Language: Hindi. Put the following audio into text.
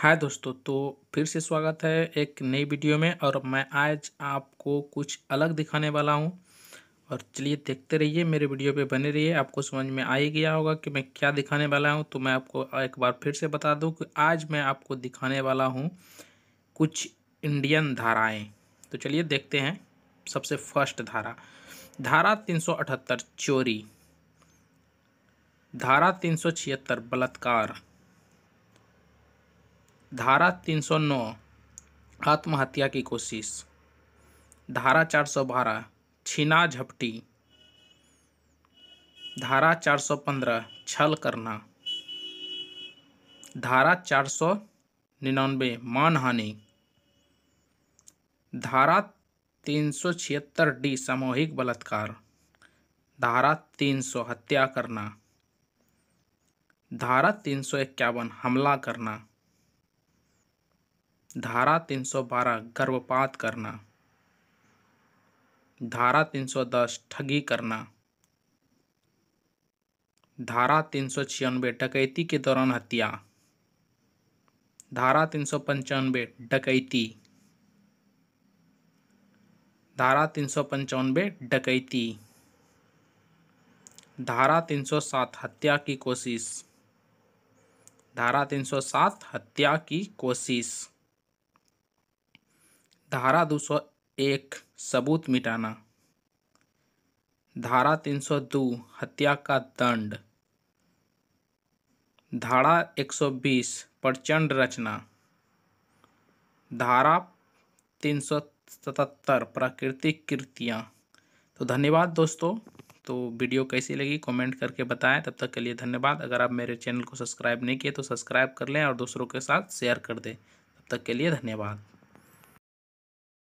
हाय दोस्तों तो फिर से स्वागत है एक नई वीडियो में और मैं आज आपको कुछ अलग दिखाने वाला हूं और चलिए देखते रहिए मेरे वीडियो पे बने रहिए आपको समझ में आ ही गया होगा कि मैं क्या दिखाने वाला हूं तो मैं आपको एक बार फिर से बता दूं कि आज मैं आपको दिखाने वाला हूं कुछ इंडियन धाराएँ तो चलिए देखते हैं सबसे फर्स्ट धारा धारा तीन चोरी धारा तीन बलात्कार धारा 309 आत्महत्या की कोशिश धारा 412 छीना झपटी धारा 415 छल करना धारा चार सौ निन्यानवे मानहानि धारा तीन सौ छिहत्तर डी सामूहिक बलात्कार धारा तीन सौ हत्या करना धारा तीन सौ इक्यावन हमला करना धारा 312 गर्भपात करना धारा 310 ठगी करना धारा तीन सौ छियानबे डकैती के दौरान हत्या धारा तीन सौ पंचानवे डकैती धारा तीन सौ पंचानवे डकैती धारा तीन सौ सात हत्या की कोशिश धारा तीन सौ सात हत्या की कोशिश धारा दो सौ एक सबूत मिटाना धारा तीन सौ दो हत्या का दंड धारा एक सौ बीस प्रचंड रचना धारा तीन सौ सतहत्तर प्राकृतिक कृतियाँ तो धन्यवाद दोस्तों तो वीडियो कैसी लगी कमेंट करके बताएं तब तक के लिए धन्यवाद अगर आप मेरे चैनल को सब्सक्राइब नहीं किए तो सब्सक्राइब कर लें और दूसरों के साथ शेयर कर दें तब तक के लिए धन्यवाद